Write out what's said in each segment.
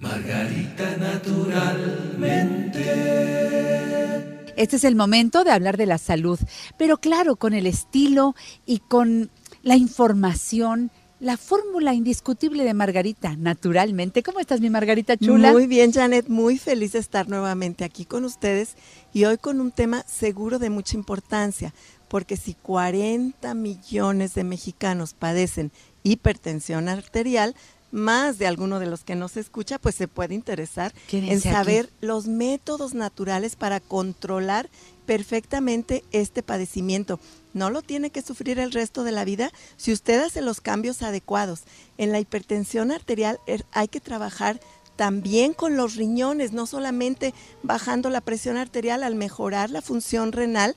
Margarita naturalmente. Este es el momento de hablar de la salud, pero claro, con el estilo y con la información la fórmula indiscutible de Margarita, naturalmente. ¿Cómo estás, mi Margarita Chula? Muy bien, Janet, muy feliz de estar nuevamente aquí con ustedes y hoy con un tema seguro de mucha importancia, porque si 40 millones de mexicanos padecen hipertensión arterial, más de alguno de los que nos escucha, pues se puede interesar en saber los métodos naturales para controlar perfectamente este padecimiento. No lo tiene que sufrir el resto de la vida si usted hace los cambios adecuados. En la hipertensión arterial er, hay que trabajar también con los riñones, no solamente bajando la presión arterial, al mejorar la función renal,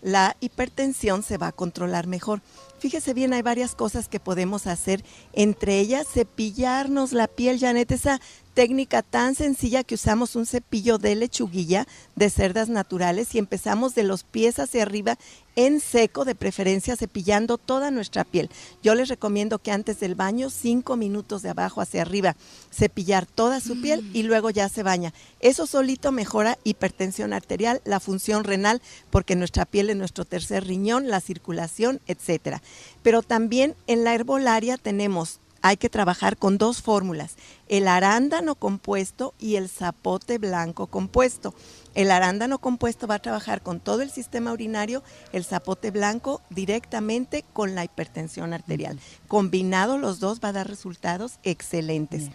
la hipertensión se va a controlar mejor. Fíjese bien, hay varias cosas que podemos hacer, entre ellas cepillarnos la piel, Janet, esa técnica tan sencilla que usamos un cepillo de lechuguilla de cerdas naturales y empezamos de los pies hacia arriba en seco, de preferencia cepillando toda nuestra piel. Yo les recomiendo que antes del baño, cinco minutos de abajo hacia arriba, cepillar toda su piel y mm. luego ya se baña. Eso solito mejora hipertensión arterial, la función renal, porque nuestra piel es nuestro tercer riñón, la circulación, etcétera. Pero también en la herbolaria tenemos hay que trabajar con dos fórmulas, el arándano compuesto y el zapote blanco compuesto. El arándano compuesto va a trabajar con todo el sistema urinario, el zapote blanco directamente con la hipertensión arterial. Combinado los dos va a dar resultados excelentes.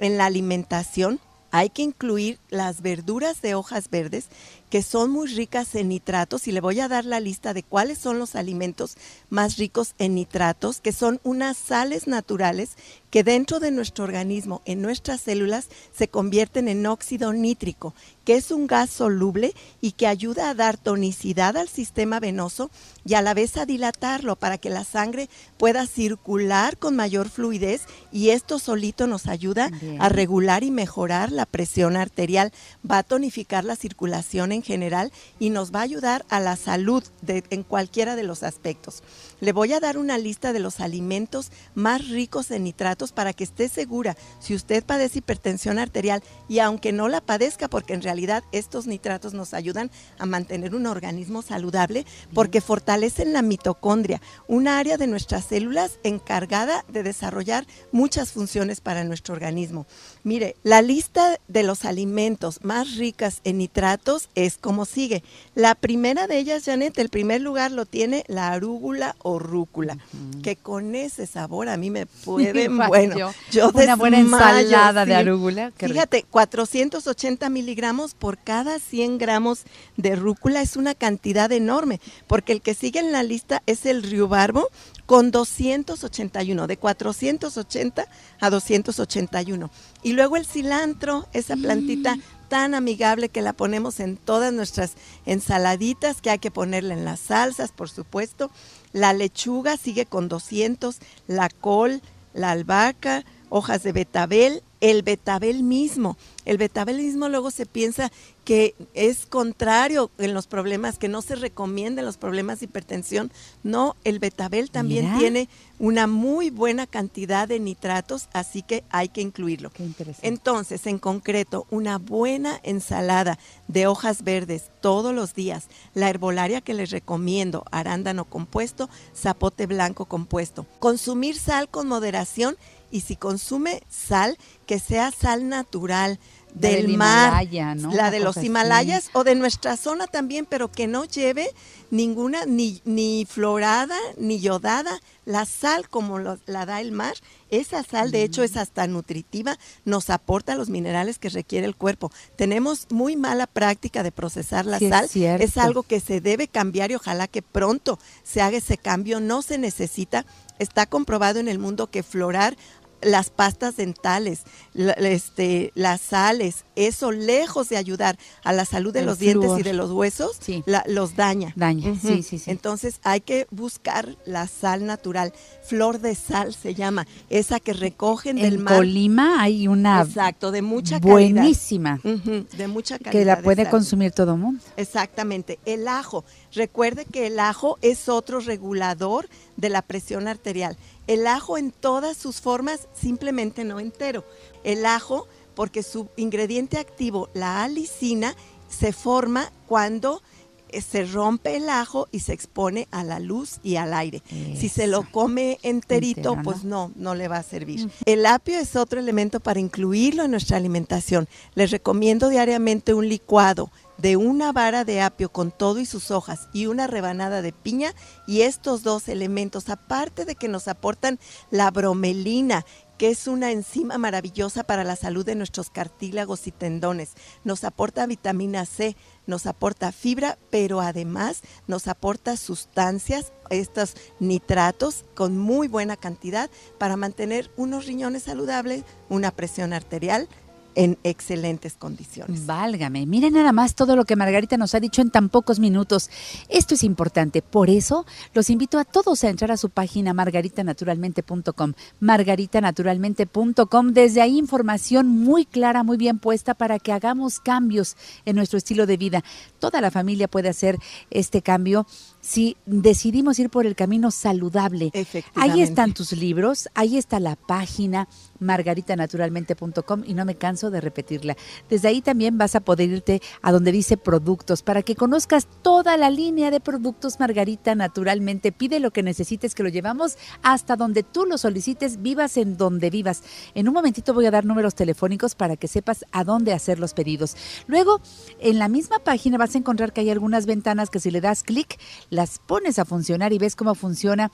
En la alimentación hay que incluir las verduras de hojas verdes que son muy ricas en nitratos y le voy a dar la lista de cuáles son los alimentos más ricos en nitratos, que son unas sales naturales que dentro de nuestro organismo, en nuestras células, se convierten en óxido nítrico, que es un gas soluble y que ayuda a dar tonicidad al sistema venoso y a la vez a dilatarlo para que la sangre pueda circular con mayor fluidez y esto solito nos ayuda a regular y mejorar la presión arterial, va a tonificar la circulación en general y nos va a ayudar a la salud en cualquiera de los aspectos. Le voy a dar una lista de los alimentos más ricos en nitratos para que esté segura si usted padece hipertensión arterial y aunque no la padezca, porque en realidad estos nitratos nos ayudan a mantener un organismo saludable porque fortalecen la mitocondria, un área de nuestras células encargada de desarrollar muchas funciones para nuestro organismo. Mire, la lista de los alimentos más ricas en nitratos es como sigue. La primera de ellas, Janet, el primer lugar lo tiene la arúgula o rúcula, que con ese sabor a mí me puede, bueno, yo, Una buena ensalada de arúgula. Fíjate, 480 miligramos por cada 100 gramos de rúcula es una cantidad enorme, porque el que sigue en la lista es el barbo con 281, de 480 a 281. Y luego el cilantro, esa plantita mm tan amigable que la ponemos en todas nuestras ensaladitas, que hay que ponerla en las salsas, por supuesto. La lechuga sigue con 200, la col, la albahaca, hojas de betabel el betabel mismo. El betabel mismo luego se piensa que es contrario en los problemas, que no se recomienda en los problemas de hipertensión. No, el betabel también tiene una muy buena cantidad de nitratos, así que hay que incluirlo. Qué Entonces, en concreto, una buena ensalada de hojas verdes todos los días, la herbolaria que les recomiendo, arándano compuesto, zapote blanco compuesto. Consumir sal con moderación y si consume sal, que sea sal natural del, mar, la de los Himalayas o de nuestra zona también, pero que no lleve ninguna, ni, ni florada, ni yodada, la sal como la da el mar. Esa sal, de hecho, es mm. hasta nutritiva, nos aporta los minerales que requiere el cuerpo. Tenemos muy mala práctica de procesar la sal. Es, es algo que se debe cambiar y ojalá que pronto se haga ese cambio. No se necesita Está comprobado en el mundo que florar las pastas dentales, este, las sales, eso lejos de ayudar a la salud de los dientes y de los huesos, los daña. Daña, sí, sí, Entonces hay que buscar la sal natural. Flor de sal se llama, esa que recogen del mar. En Colima hay una. Exacto, de mucha buenísima, calidad. Buenísima. de mucha calidad. Que la puede consumir todo mundo. Exactamente. El ajo. Recuerde que el ajo es otro regulador de la presión arterial. El ajo en todas sus formas, simplemente no entero. El ajo porque su ingrediente activo, la alicina, se forma cuando eh, se rompe el ajo y se expone a la luz y al aire. Si se lo come enterito, pues no, no le va a servir. El apio es otro elemento para incluirlo en nuestra alimentación. Les recomiendo diariamente un licuado de una vara de apio con todo y sus hojas y una rebanada de piña y estos dos elementos, aparte de que nos aportan la bromelina que es una enzima maravillosa para la salud de nuestros cartílagos y tendones. Nos aporta vitamina C, nos aporta fibra, pero además nos aporta sustancias, estos nitratos, con muy buena cantidad para mantener unos riñones saludables, una presión arterial en excelentes condiciones. Válgame, miren nada más todo lo que Margarita nos ha dicho en tan pocos minutos. Esto es importante, por eso los invito a todos a entrar a su página margaritanaturalmente.com, margaritanaturalmente.com, desde ahí información muy clara, muy bien puesta para que hagamos cambios en nuestro estilo de vida. Toda la familia puede hacer este cambio si decidimos ir por el camino saludable. Ahí están tus libros, ahí está la página margaritanaturalmente.com y no me canso de repetirla. Desde ahí también vas a poder irte a donde dice productos para que conozcas toda la línea de productos Margarita Naturalmente. Pide lo que necesites que lo llevamos hasta donde tú lo solicites, vivas en donde vivas. En un momentito voy a dar números telefónicos para que sepas a dónde hacer los pedidos. Luego, en la misma página vas a encontrar que hay algunas ventanas que si le das clic las pones a funcionar y ves cómo funciona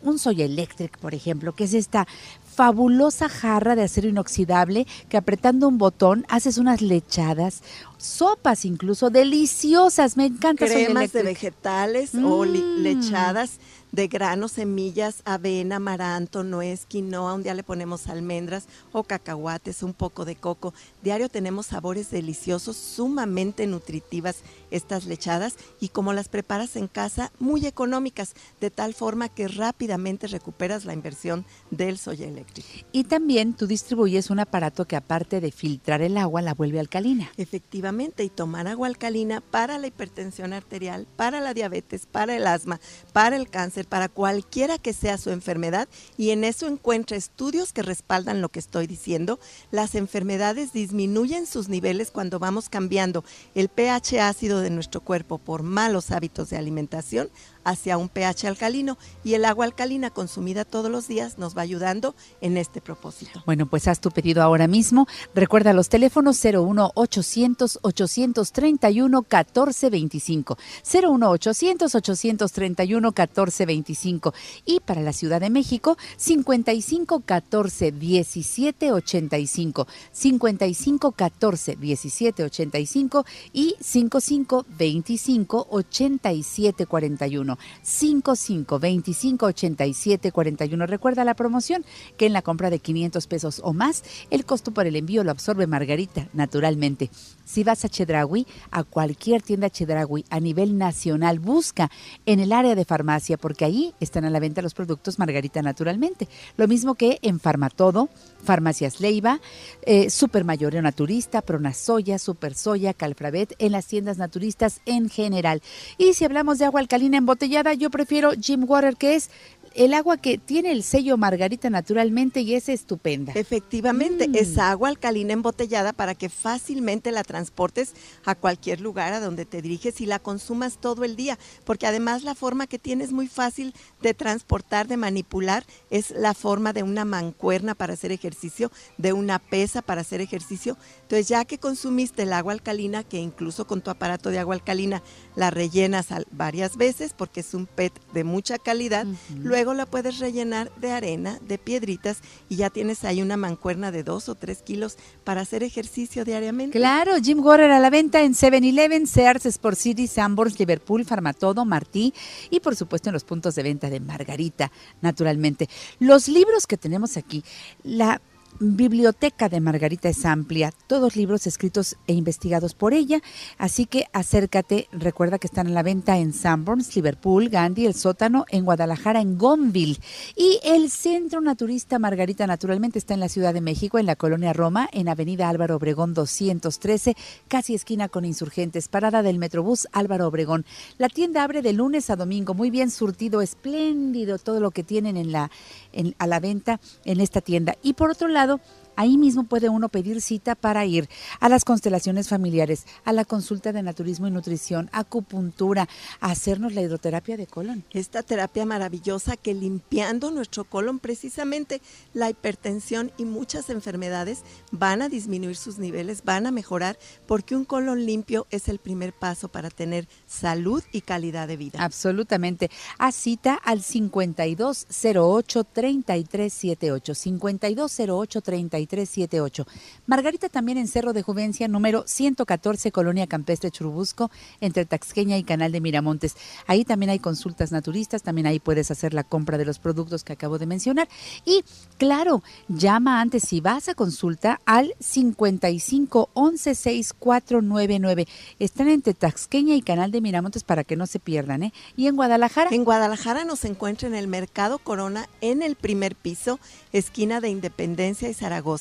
un Soy Electric, por ejemplo, que es esta fabulosa jarra de acero inoxidable que apretando un botón haces unas lechadas, sopas incluso deliciosas, me encanta. Cremas de vegetales o mm. lechadas de granos, semillas, avena, amaranto, nuez, quinoa, un día le ponemos almendras o cacahuates, un poco de coco. Diario tenemos sabores deliciosos, sumamente nutritivas estas lechadas y como las preparas en casa, muy económicas, de tal forma que rápidamente recuperas la inversión del Soya eléctrico. Y también tú distribuyes un aparato que aparte de filtrar el agua, la vuelve alcalina. Efectivamente, y tomar agua alcalina para la hipertensión arterial, para la diabetes, para el asma, para el cáncer, para cualquiera que sea su enfermedad, y en eso encuentra estudios que respaldan lo que estoy diciendo. Las enfermedades disminuyen sus niveles cuando vamos cambiando el pH ácido de nuestro cuerpo por malos hábitos de alimentación hacia un pH alcalino y el agua alcalina consumida todos los días nos va ayudando en este propósito. Bueno, pues haz tu pedido ahora mismo. Recuerda los teléfonos 01 800 831 1425. 01 800 831 1425 25 y para la Ciudad de México 55 14 17 85 55 14 17 85 y 55 25 87 41 55 25 87 41 recuerda la promoción que en la compra de 500 pesos o más el costo por el envío lo absorbe Margarita naturalmente si vas a Chedragui a cualquier tienda Chedragui a nivel nacional busca en el área de farmacia porque ahí están a la venta los productos Margarita Naturalmente. Lo mismo que en Farmatodo, Farmacias Leiva, eh, Super Mayoreo Naturista, Pronasoya, Super Soya, Calfravet, en las tiendas naturistas en general. Y si hablamos de agua alcalina embotellada, yo prefiero Jim Water, que es el agua que tiene el sello Margarita naturalmente y es estupenda. Efectivamente, mm. es agua alcalina embotellada para que fácilmente la transportes a cualquier lugar a donde te diriges y la consumas todo el día, porque además la forma que tienes muy fácil de transportar, de manipular, es la forma de una mancuerna para hacer ejercicio, de una pesa para hacer ejercicio. Entonces, ya que consumiste el agua alcalina, que incluso con tu aparato de agua alcalina la rellenas varias veces porque es un PET de mucha calidad, Luego la puedes rellenar de arena, de piedritas y ya tienes ahí una mancuerna de dos o tres kilos para hacer ejercicio diariamente. Claro, Jim Gorer a la venta en 7-Eleven, Sears, Sport City, Sanborns, Liverpool, Farmatodo, Martí y por supuesto en los puntos de venta de Margarita, naturalmente. Los libros que tenemos aquí, la biblioteca de Margarita es amplia, todos libros escritos e investigados por ella, así que acércate, recuerda que están a la venta en Sanborns, Liverpool, Gandhi, El Sótano, en Guadalajara, en Gonville. Y el Centro Naturista Margarita naturalmente está en la Ciudad de México, en la Colonia Roma, en Avenida Álvaro Obregón 213, casi esquina con insurgentes, parada del Metrobús Álvaro Obregón. La tienda abre de lunes a domingo, muy bien surtido, espléndido todo lo que tienen en la, a la venta en esta tienda. Y por otro lado, lado Ahí mismo puede uno pedir cita para ir a las constelaciones familiares, a la consulta de naturismo y nutrición, acupuntura, a hacernos la hidroterapia de colon. Esta terapia maravillosa que limpiando nuestro colon precisamente la hipertensión y muchas enfermedades van a disminuir sus niveles, van a mejorar porque un colon limpio es el primer paso para tener salud y calidad de vida. Absolutamente. A cita al 5208 3378 Margarita también en Cerro de Juvencia, número 114, Colonia Campestre Churubusco, entre Taxqueña y Canal de Miramontes. Ahí también hay consultas naturistas, también ahí puedes hacer la compra de los productos que acabo de mencionar. Y claro, llama antes si vas a consulta al 55 11 Están entre Taxqueña y Canal de Miramontes para que no se pierdan, ¿eh? Y en Guadalajara. En Guadalajara nos encuentra en el Mercado Corona, en el primer piso, esquina de Independencia y Zaragoza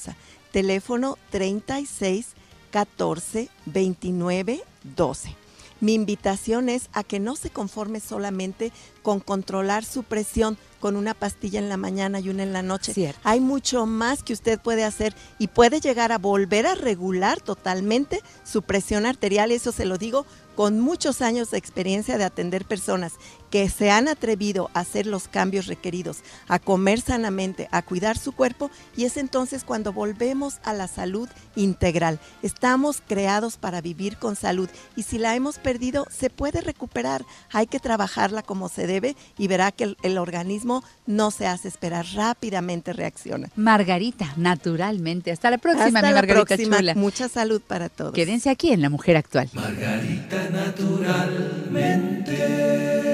Teléfono 36 14 29 12. Mi invitación es a que no se conforme solamente con controlar su presión con una pastilla en la mañana y una en la noche. Hay mucho más que usted puede hacer y puede llegar a volver a regular totalmente su presión arterial. Eso se lo digo con muchos años de experiencia de atender personas que se han atrevido a hacer los cambios requeridos, a comer sanamente, a cuidar su cuerpo y es entonces cuando volvemos a la salud integral. Estamos creados para vivir con salud y si la hemos perdido se puede recuperar, hay que trabajarla como se debe y verá que el, organismo no se hace esperar, rápidamente reacciona. Margarita, naturalmente. Hasta la próxima, Hasta mi Margarita la próxima. Mucha salud para todos. Quédense aquí en La Mujer Actual. Margarita, naturalmente.